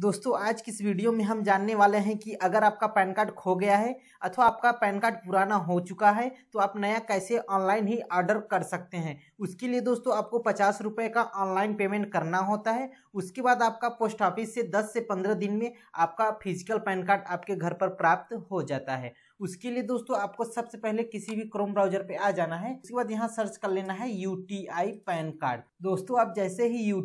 दोस्तों आज की इस वीडियो में हम जानने वाले हैं कि अगर आपका पैन कार्ड खो गया है अथवा आपका पैन कार्ड पुराना हो चुका है तो आप नया कैसे ऑनलाइन ही ऑर्डर कर सकते हैं उसके लिए दोस्तों आपको पचास रुपये का ऑनलाइन पेमेंट करना होता है उसके बाद आपका पोस्ट ऑफिस से दस से पंद्रह दिन में आपका फिजिकल पैन कार्ड आपके घर पर प्राप्त हो जाता है उसके लिए दोस्तों आपको सबसे पहले किसी भी क्रोम ब्राउजर पे आ जाना है उसके बाद यहाँ सर्च कर लेना है यू पैन कार्ड दोस्तों आप जैसे ही यू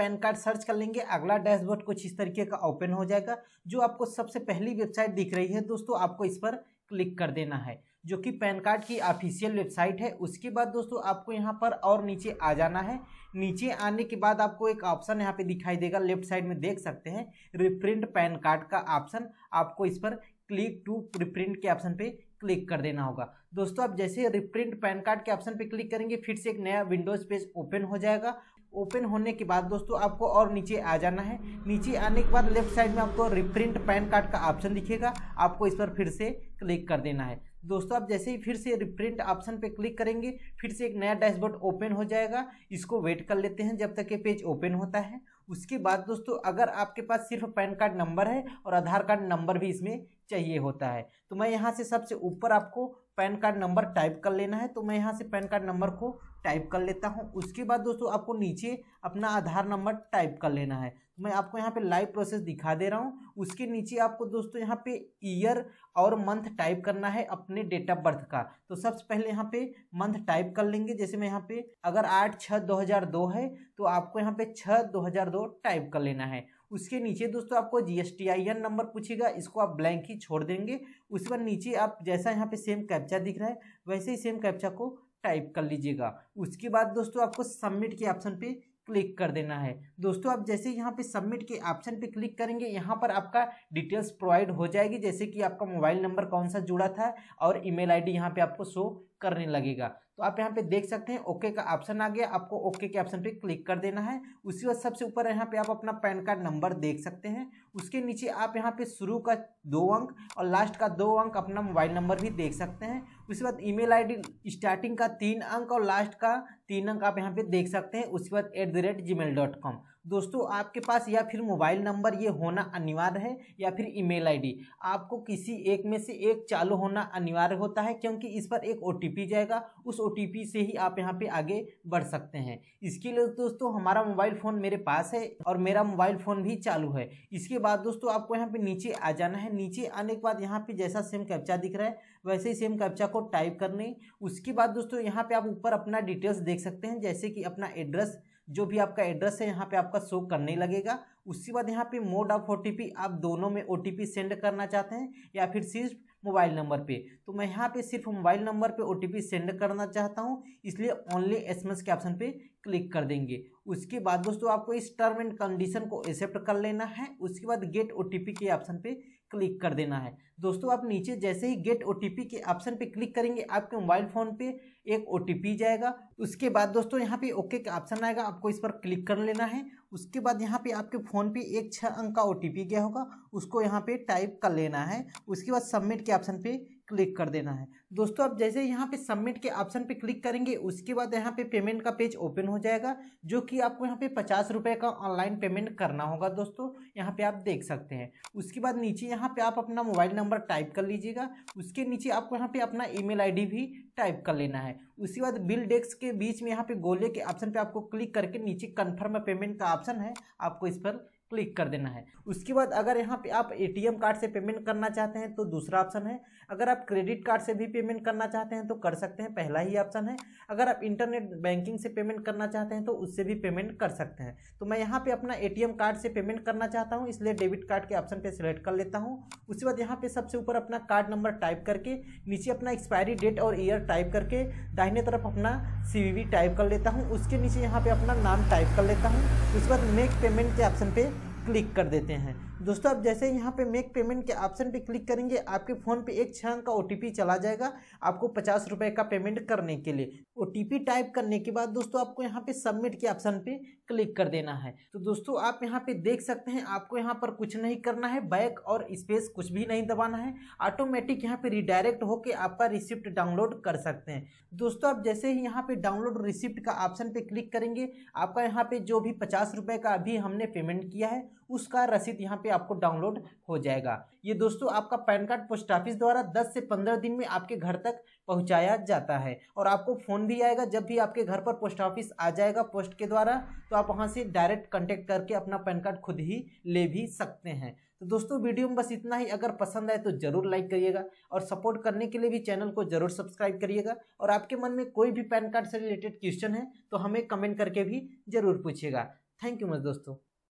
पैन कार्ड सर्च कर लेंगे अगला डैशबोर्ड कुछ इस तरीके का ओपन हो जाएगा जो आपको सबसे पहली वेबसाइट दिख रही है दोस्तों आपको इस पर क्लिक कर देना है जो कि पैन कार्ड की ऑफिशियल वेबसाइट है उसके बाद दोस्तों आपको यहाँ पर और नीचे आ जाना है नीचे आने के बाद आपको एक ऑप्शन यहाँ पे दिखाई देगा लेफ्ट साइड में देख सकते हैं रिप्रिंट पैन कार्ड का ऑप्शन आपको इस पर क्लिक टू रिप्रिंट के ऑप्शन पे क्लिक कर देना होगा दोस्तों आप जैसे रिप्रिंट पैन कार्ड के ऑप्शन पे क्लिक करेंगे फिर से एक नया विंडोज पेज ओपन हो जाएगा ओपन होने के बाद दोस्तों आपको और नीचे आ जाना है नीचे आने के बाद लेफ्ट साइड में आपको रिप्रिंट पैन कार्ड का ऑप्शन दिखेगा आपको इस पर फिर से क्लिक कर देना है दोस्तों आप जैसे ही फिर से रिप्रिंट ऑप्शन पे क्लिक करेंगे फिर से एक नया डैशबोर्ड ओपन हो जाएगा इसको वेट कर लेते हैं जब तक ये पेज ओपन होता है उसके बाद दोस्तों अगर आपके पास सिर्फ पैन कार्ड नंबर है और आधार कार्ड नंबर भी इसमें चाहिए होता है तो मैं यहाँ से सबसे ऊपर आपको पैन कार्ड नंबर टाइप कर लेना है तो मैं यहाँ से पैन कार्ड नंबर को टाइप कर लेता हूँ उसके बाद दोस्तों आपको नीचे अपना आधार नंबर टाइप कर लेना है तो मैं आपको यहाँ पे लाइव प्रोसेस दिखा दे रहा हूँ उसके नीचे आपको दोस्तों यहाँ पे ईयर और मंथ टाइप करना है अपने डेट ऑफ बर्थ का तो सबसे पहले यहाँ पे मंथ टाइप कर लेंगे जैसे मैं यहाँ पे अगर आठ छः दो हज़ार दो है तो आपको यहाँ पे छः दो हज़ार दो टाइप कर लेना है उसके नीचे दोस्तों आपको G S T I N number पूछेगा इसको आप ब्लैंक ही छोड़ देंगे उसके बाद नीचे आप जैसा यहाँ पे सेम कैप्चा दिख रहा है वैसे ही सेम कैप्चा को टाइप कर लीजिएगा उसके बाद दोस्तों आपको सबमिट के ऑप्शन पे क्लिक कर देना है दोस्तों आप जैसे यहाँ पे सबमिट के ऑप्शन पे क्लिक करेंगे यहाँ पर आपका डिटेल्स प्रोवाइड हो जाएगी जैसे कि आपका मोबाइल नंबर कौन सा जुड़ा था और ईमेल आईडी यहाँ पे आपको शो करने लगेगा तो आप यहाँ पे देख सकते हैं ओके का ऑप्शन आ गया आपको ओके के ऑप्शन पे क्लिक कर देना है उसके बाद सबसे ऊपर यहाँ पे आप अपना पैन कार्ड नंबर देख सकते हैं उसके नीचे आप यहाँ पे शुरू का दो अंक और लास्ट का दो अंक अपना मोबाइल नंबर भी देख सकते हैं उसके बाद ईमेल आईडी स्टार्टिंग का तीन अंक और लास्ट का तीन अंक आप यहाँ पे देख सकते हैं उसके बाद at the rate gmail dot com दोस्तों आपके पास या फिर मोबाइल नंबर ये होना अनिवार्य है या फिर ईमेल आईडी आपको किसी एक में से एक चालू होना अनिवार्य होता है क्योंकि इस पर एक ओ जाएगा उस ओ से ही आप यहाँ पे आगे बढ़ सकते हैं इसके लिए दोस्तों हमारा मोबाइल फ़ोन मेरे पास है और मेरा मोबाइल फ़ोन भी चालू है इसके बाद दोस्तों आपको यहाँ पर नीचे आ जाना है नीचे आने के बाद यहाँ पर जैसा सेम कैप्चा दिख रहा है वैसे ही सेम कैप्चा को को टाइप करने उसके बाद दोस्तों यहाँ पे आप ऊपर अपना डिटेल्स देख सकते हैं जैसे कि अपना एड्रेस जो भी आपका एड्रेस है यहाँ पे आपका शो करने लगेगा उसके बाद यहाँ पे मोड ऑफ ओ आप दोनों में ओ सेंड करना चाहते हैं या फिर सिर्फ मोबाइल नंबर पे तो मैं यहाँ पे सिर्फ मोबाइल नंबर पे ओ सेंड करना चाहता हूँ इसलिए ओनली एस के ऑप्शन पे क्लिक कर देंगे उसके बाद दोस्तों आपको इस टर्म एंड कंडीशन को एक्सेप्ट कर लेना है उसके बाद गेट ओ के ऑप्शन पे क्लिक कर देना है दोस्तों आप नीचे जैसे ही गेट ओ के ऑप्शन पे क्लिक करेंगे आपके मोबाइल फ़ोन पे एक ओ जाएगा उसके बाद दोस्तों यहाँ पे ओके का ऑप्शन आएगा आप आपको इस पर क्लिक कर लेना है उसके बाद यहाँ पे आपके फ़ोन पे एक छः अंक का ओ गया होगा उसको यहाँ पे टाइप कर लेना है उसके बाद सबमिट के ऑप्शन पे क्लिक कर देना है दोस्तों आप जैसे यहाँ पे सबमिट के ऑप्शन पे क्लिक करेंगे उसके बाद यहाँ पे पेमेंट का पेज ओपन हो जाएगा जो कि आपको यहाँ पे पचास रुपये का ऑनलाइन पेमेंट करना होगा दोस्तों यहाँ पे आप देख सकते हैं उसके बाद नीचे यहाँ पे आप अपना मोबाइल नंबर टाइप कर लीजिएगा उसके नीचे आपको यहाँ पे अपना ई मेल भी टाइप कर लेना है उसके बाद बिल डेस्क के बीच में यहाँ पे गोले के ऑप्शन पर आपको क्लिक करके नीचे कन्फर्म पेमेंट का ऑप्शन है आपको इस पर क्लिक कर देना है उसके बाद अगर यहाँ पे आप एटीएम कार्ड से पेमेंट करना चाहते हैं तो दूसरा ऑप्शन है अगर आप क्रेडिट कार्ड से भी पेमेंट करना चाहते हैं तो कर सकते हैं पहला ही ऑप्शन है अगर आप इंटरनेट बैंकिंग से पेमेंट करना चाहते हैं तो उससे भी पेमेंट कर सकते हैं तो मैं यहाँ पर अपना ए कार्ड से पेमेंट करना चाहता हूँ इसलिए डेबिट कार्ड के ऑप्शन पर सिलेक्ट कर लेता हूँ उसके बाद यहाँ पर सबसे ऊपर अपना कार्ड नंबर टाइप करके नीचे अपना एक्सपायरी डेट और ईयर टाइप करके दाहिने तरफ अपना सी टाइप कर लेता हूँ उसके नीचे यहाँ पर अपना नाम टाइप कर लेता हूँ उसके बाद मेक पेमेंट के ऑप्शन पर क्लिक कर देते हैं दोस्तों आप जैसे यहाँ पे मेक पेमेंट के ऑप्शन पे क्लिक करेंगे आपके फ़ोन पे एक छः अंक का ओ चला जाएगा आपको पचास रुपये का पेमेंट करने के लिए ओ टाइप करने के बाद दोस्तों आपको यहाँ पे सबमिट के ऑप्शन पे क्लिक कर देना है तो दोस्तों आप यहाँ पे देख सकते हैं आपको यहाँ पर कुछ नहीं करना है बैक और स्पेस कुछ भी नहीं दबाना है ऑटोमेटिक यहाँ पर रिडायरेक्ट होकर आपका रिसिप्ट डाउनलोड कर सकते हैं दोस्तों आप जैसे ही यहाँ पर डाउनलोड रिसिप्ट का ऑप्शन पर क्लिक करेंगे आपका यहाँ पर जो भी पचास रुपये का अभी हमने पेमेंट किया है उसका रसीद यहाँ पे आपको डाउनलोड हो जाएगा ये दोस्तों आपका पैन कार्ड पोस्ट ऑफिस द्वारा 10 से 15 दिन में आपके घर तक पहुँचाया जाता है और आपको फ़ोन भी आएगा जब भी आपके घर पर पोस्ट ऑफिस आ जाएगा पोस्ट के द्वारा तो आप वहाँ से डायरेक्ट कॉन्टेक्ट करके अपना पैन कार्ड खुद ही ले भी सकते हैं तो दोस्तों वीडियो में बस इतना ही अगर पसंद आए तो ज़रूर लाइक करिएगा और सपोर्ट करने के लिए भी चैनल को ज़रूर सब्सक्राइब करिएगा और आपके मन में कोई भी पैन कार्ड से रिलेटेड क्वेश्चन है तो हमें कमेंट करके भी ज़रूर पूछिएगा थैंक यू मच दोस्तों